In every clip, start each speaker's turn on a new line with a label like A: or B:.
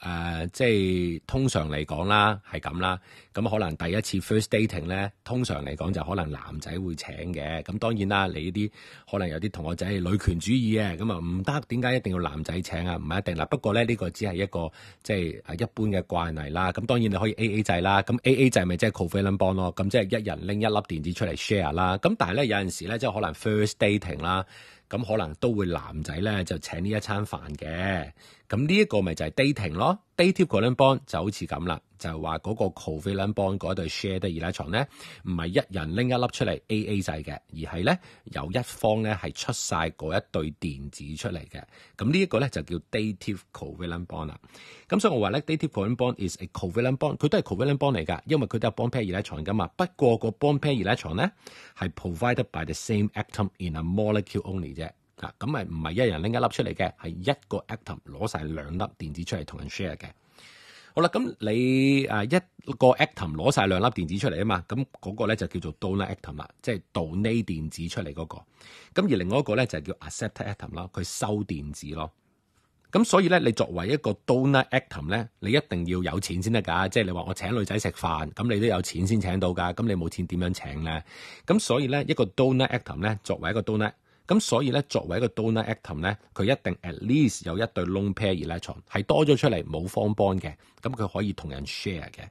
A: 誒，即係通常嚟講啦，係咁啦。咁可能第一次 first dating 咧，通常嚟講就可能男仔會請嘅。咁當然啦，你呢啲可能有啲同學仔女權主義啊，咁啊唔得，點解一定要男仔請啊？唔係一定啦。不過咧，呢個只係一個即係啊一般嘅慣例啦。咁當然你可以 A A 制啦。咁 A A 制咪即係 c o f f l e in bond 咯。咁即係一人拎一粒電子出嚟 share 啦。咁但係咧，有陣時咧，即係可能 first dating 啦。咁可能都會男仔咧就請呢一餐飯嘅，咁呢一個咪就係 dating 咯。低貼共價 bond 就好似咁啦，就係話嗰個共價 bond 嗰對 share 的二奶床咧，唔係一人拎一粒出嚟 AA 制嘅，而係咧有一方咧係出晒嗰一對電子出嚟嘅。咁呢一個咧就叫 d a l 貼共價 bond 啦。咁所以我話咧，低貼共價 bond is a covalent bond，佢都係共價 bond 嚟㗎，因為佢都係 bond pair 二奶床㗎嘛。不過個 bond pair 二奶床咧係 provided by the same atom in a molecule only 啫。啊，咁咪唔係一人拎一粒出嚟嘅，係一個 atom 攞晒兩粒電子出嚟同人 share 嘅。好啦，咁你啊一個 atom 攞晒兩粒電子出嚟啊嘛，咁嗰個咧就叫做 donor atom 啦，即係 donate 電子出嚟嗰個。咁而另外一個咧就叫 accept atom 啦，佢收電子咯。咁所以咧，你作為一個 donor atom 咧，你一定要有錢先得噶。即係你話我請女仔食飯，咁你都有錢先請到噶。咁你冇錢點樣請咧？咁所以咧，一個 donor atom 咧，作為一個 donor。咁所以咧，作為一個 donor atom 咧，佢一定 at least 有一對 long pair electron 係多咗出嚟，冇方 o b 嘅，咁佢可以同人 share 嘅。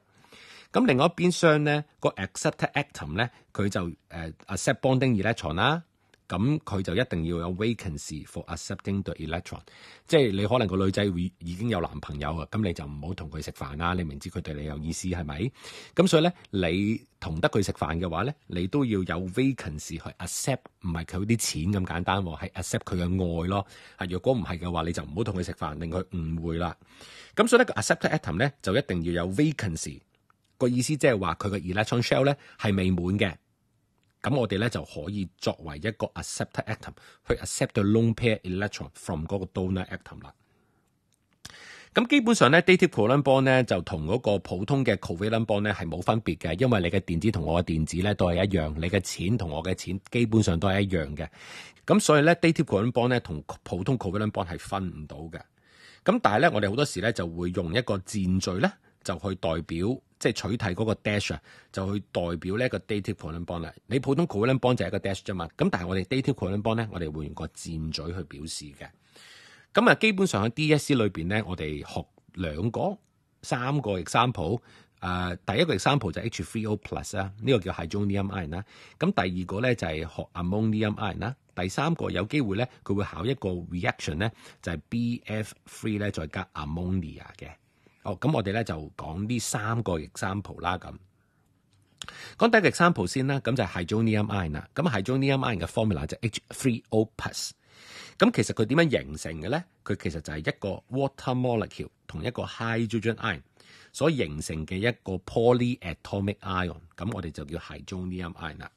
A: 咁另外一邊雙咧，個 acceptor atom 咧，佢就誒 accept bonding electron 啦。咁佢就一定要有 vacancy for accepting the electron，即係你可能個女仔已經有男朋友啊，咁你就唔好同佢食飯啦。你明知佢對你有意思係咪？咁所以咧，你同得佢食飯嘅話咧，你都要有 vacancy 去 accept，唔係佢啲錢咁簡單喎，係 accept 佢嘅愛咯。啊，若果唔係嘅話，你就唔好同佢食飯，令佢誤會啦。咁所以咧 a c c e p t atom 咧就一定要有 vacancy，個意思即係話佢嘅 electron shell 咧係未滿嘅。咁我哋咧就可以作為一個 acceptor atom 去 accept 個 lone pair electron from 嗰個 donor atom 啦。咁基本上咧，dative covalent bond 咧就同嗰個普通嘅 covalent bond 咧係冇分別嘅，因為你嘅電子同我嘅電子咧都係一樣，你嘅錢同我嘅錢基本上都係一樣嘅。咁所以咧，dative covalent bond 咧同普通 covalent bond 係分唔到嘅。咁但係咧，我哋好多時咧就會用一個字序咧。就去代表即係取替嗰個 dash 啊，就去代表呢個 d a t a p c o i a l n t bond 啦。你普通 c o i a l n t bond 就係個 dash 啫嘛。咁但係我哋 d a t a p c o i a l n t bond 咧，我哋用個箭嘴去表示嘅。咁啊，基本上喺 d s c 裏邊咧，我哋學兩個、三個 example。誒，第一個 example 就係 H3O+ plus 啦，呢個叫 h y d r o i e n ion 啦。咁第二個咧就係學 ammonia ion 啦。第三個有機會咧，佢會考一個 reaction 咧，就係 BF3 咧再加 ammonia 嘅。哦，咁我哋咧就講呢三個 example 啦，咁講第一個 example 先啦，咁就係 ion 啦。咁 hydronium ion 嘅 formula 就 H3O+，plus。咁其實佢點樣形成嘅咧？佢其實就係一個 water molecule 同一個 hydrogen ion 所形成嘅一個 polyatomic ion，咁我哋就叫 hydronium ion 啦。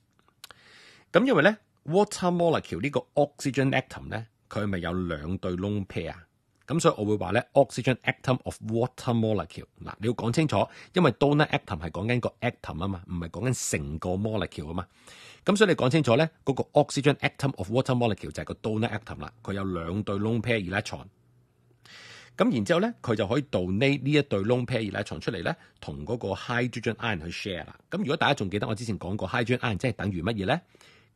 A: 咁因為咧 water molecule 呢個 oxygen atom 咧，佢咪有兩對 l o n pair。咁所以我會話咧，oxygen atom of water molecule，嗱你要講清楚，因為 donor atom 係講緊個 atom 啊嘛，唔係講緊成個 molecule 啊嘛。咁所以你講清楚咧，嗰個 oxygen atom of water molecule 就係個 donor atom 啦，佢有兩對 long pair electron。咁然之後咧，佢就可以 t 呢呢一對 long pair electron 出嚟咧，同嗰個 hydrogen ion 去 share 啦。咁如果大家仲記得我之前講過 hydrogen ion 即係等於乜嘢咧？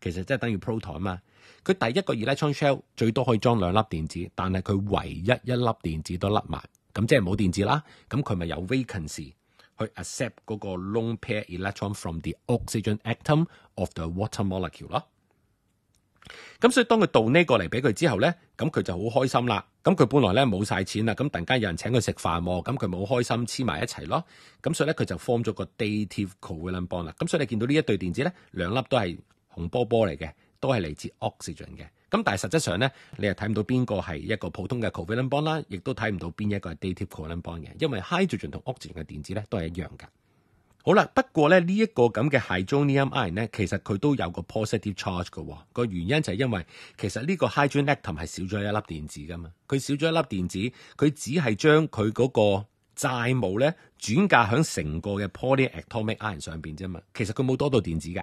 A: 其實即係等於 proton 啊嘛。佢第一個 electron shell 最多可以裝兩粒電子，但係佢唯一一粒電子都甩埋咁，即係冇電子啦。咁佢咪有 vacancy 去 accept 嗰個 long pair electron from the oxygen atom of the water molecule 咯。咁所以當佢倒呢個嚟俾佢之後咧，咁佢就好開心啦。咁佢本來咧冇晒錢啦，咁突然間有人請佢食飯喎，咁佢咪好開心黐埋一齊咯。咁所以咧佢就 form 咗個 dative covalent bond 啦。咁所以你見到呢一對電子咧，兩粒都係。紅波波嚟嘅，都係嚟自 oxygen 嘅。咁但係實質上咧，你又睇唔到邊個係一個普通嘅 covalent bond 啦，亦都睇唔到邊一個係 dative covalent bond 嘅，因為 hydrogen 同 oxygen 嘅電子咧都係一樣噶。好啦，不過咧呢一個咁嘅 h y d r o n iron m 咧，其實佢都有個 positive charge 嘅、喎，個原因就係因為其實呢個 hydrogen atom 係少咗一粒電子噶嘛，佢少咗一粒電子，佢只係將佢嗰個債務咧轉嫁喺成個嘅 polyatomic iron 上邊啫嘛，其實佢冇多到電子嘅。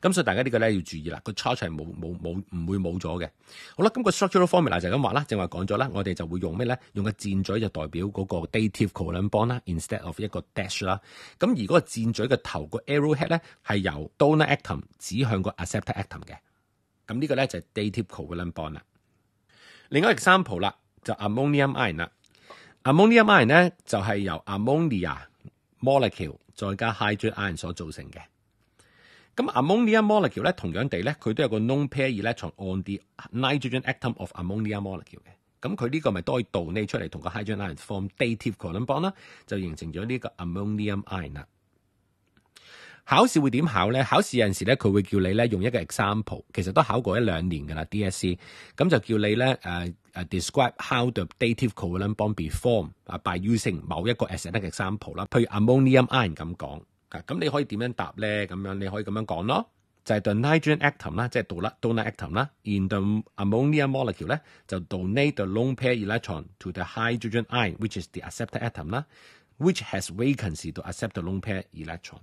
A: 咁所以大家呢个咧要注意啦，个 charge 系冇冇冇唔会冇咗嘅。好啦，咁个 structural formula 就咁话啦，正话讲咗啦，我哋就会用咩咧？用个箭嘴就代表嗰个 dative c o l a l e n bond 啦，instead of 一个 dash 啦。咁而嗰个箭嘴嘅头个 arrow head 咧系由 donor atom 指向个 acceptor atom 嘅。咁呢个咧就 dative c o l a l e n bond 啦。另外 example 啦，就 ammonium ion 啦。ammonium ion 咧就系由 ammonia molecule 再加 hydrogen 所造成嘅。咁 ammonia molecule 咧，同樣地咧，佢都有個 non-pair electron on the nitrogen atom of ammonia molecule 嘅。咁佢呢個咪都可以 d o 出嚟，同個 hydrogen ion form dative c o v a l n bond 啦，就形成咗呢個 a m m o n i u m ion。考試會點考咧？考試有陣時咧，佢會叫你咧用一個 example，其實都考過一兩年噶啦。DSE 咁就叫你咧誒誒 describe how the dative c o v a l n bond be formed by using 某一個 as an example 啦，譬如 a m m o n i u m ion 咁講。啊，咁你可以點樣答咧？咁樣你可以咁樣講咯，就係對 nitrogen atom 啦，即係 o 拉杜拉 atom 啦。In the ammonia molecule 咧，就 donate the lone pair electron to the hydrogen ion，which is the acceptor atom 啦，which has vacancy to accept the lone pair electron。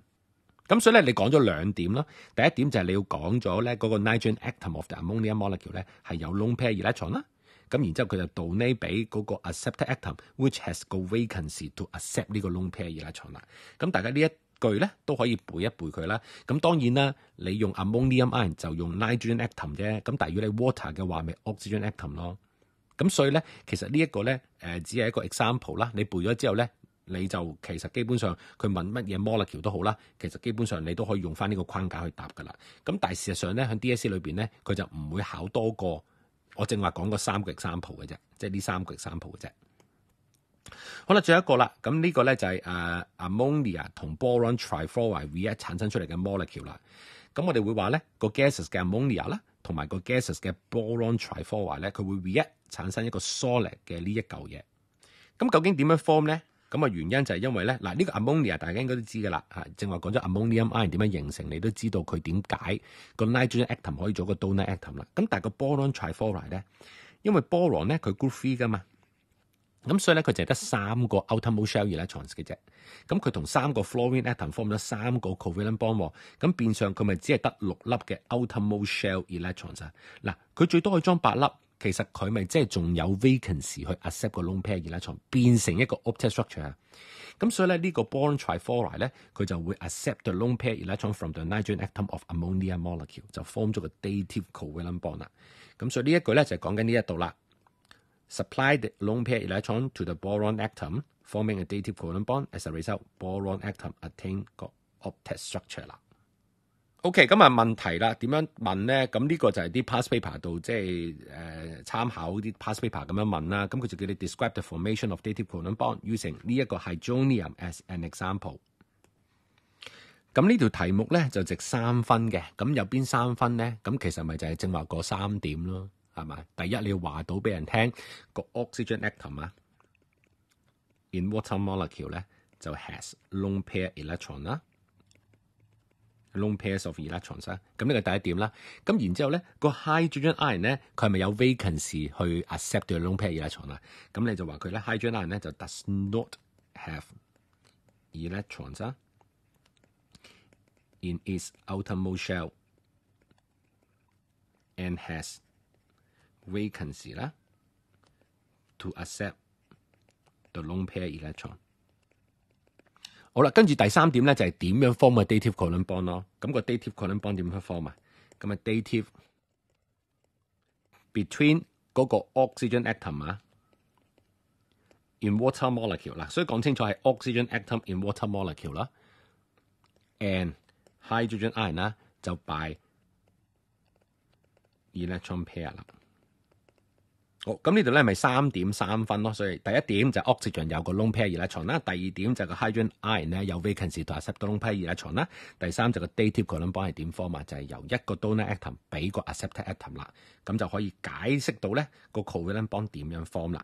A: 咁所以咧，你講咗兩點啦。第一點就係你要講咗咧，嗰個 nitrogen atom of the ammonia molecule 咧係有 lone pair electron 啦。咁然之後佢就 donate 俾嗰個 acceptor atom，which has 個 vacancy to accept 呢個 lone pair electron 啦。咁大家呢一句咧都可以背一背佢啦，咁當然啦，你用 ammonia 就用 nitrogen atom 啫，咁但係如果你 water 嘅話，咪 oxygen atom 咯。咁所以咧，其實呢一個咧，誒，只係一個 example 啦。你背咗之後咧，你就其實基本上佢問乜嘢 molecule 都好啦，其實基本上你都可以用翻呢個框架去答噶啦。咁但係事實上咧，喺 DSE 裏邊咧，佢就唔會考多個，我正話講個三個 example 嘅啫，即係呢三個 example 嘅啫。好啦，最后一个啦，咁呢个咧就系、是、诶、a m o n i a 同 boron t r i f o r i d e e a c t 产生出嚟嘅 molecule 啦。咁我哋会话咧个 gases 嘅 a m o n i a 啦，同埋个 gases 嘅 boron t r i f o r i d e 咧，佢会 r 一 a 产生一个 solid 嘅呢一嚿嘢。咁究竟点样 form 咧？咁啊，原因就系因为咧，嗱、呢个 a m o n i a 大家应该都知噶啦，吓正话讲咗 a m o n i u m ion 点样形成，你都知道佢点解个 nitrogen atom 可以做个 donor atom 啦。咁但系个 boron t r i f o r i d e 咧，因为 boron 咧佢 group t r e e 噶嘛。咁所以咧，佢就係得三個 outermost electron l e s 嘅啫。咁佢同三個 fluorine atom form 咗三個 covalent bond。咁變相佢咪只係得六粒嘅 outermost electron l e s 啊？嗱，佢最多可以裝八粒。其實佢咪即係仲有 vacancy 去 accept 個 lone pair electron，變成一個 o p t e c structure。咁所以咧，呢個 bond t r i f u o r i d e 咧，佢就會 accept 個 lone pair electron from the nitrogen atom of ammonia molecule，就 form 咗個 dative covalent bond 啦。咁所以呢一句咧就係講緊呢一度啦。supply t h electron o n l e to the boron atom, forming a dative covalent bond. As a result, boron atom attain 个 octet structure 啦。OK，咁啊問題啦，點樣問咧？咁呢個就係啲 pass paper 度，即係誒參考啲 pass paper 咁樣問啦。咁佢就叫你 describe the formation of dative covalent bond using 呢一個 hydronium as an example。咁呢條題目咧就值三分嘅。咁有邊三分咧？咁其實咪就係正話嗰三點咯。係嘛？第一你要話到俾人聽，個 oxygen atom 啊，in water molecule 咧就 has lone pair electron 啦，lone pairs of electrons 啊。咁呢個第一點啦。咁然之後咧，個 hydrogen i o n 咧，佢係咪有 vacancy 去 accept 對 lone pair electron 啊？咁你就話佢咧 hydrogen i o n 咧就 does not have electrons 啊，in its outermost shell and has vacancy 啦，to accept the l o n g pair electron。好啦，跟住第三點咧就係點樣 form 咪 dative c o l a l e n t bond 咯。咁個 dative c o l a l e n t bond 點樣 form 啊？咁咪 dative between 嗰個 oxygen atom 啊，in water molecule。啦。所以講清楚係 oxygen atom in water molecule 啦，and hydrogen ion 啦，就 by electron pair 啦。咁呢度咧咪三點三分咯，所以第一點就 o y g e n 上有個 long pair 二 l 床 t o n 啦，第二點就個 h y d r i r i n 咧呢有 vacancy 同 a c c e p t o long pair 二 l 床 t o n 啦，第三就個 d a t e tip a l e n t b o r m 係點就係由一個 donor atom 俾個 a c c e p t atom 啦，咁就可以解釋到咧個 covalent bond 點樣 form 啦。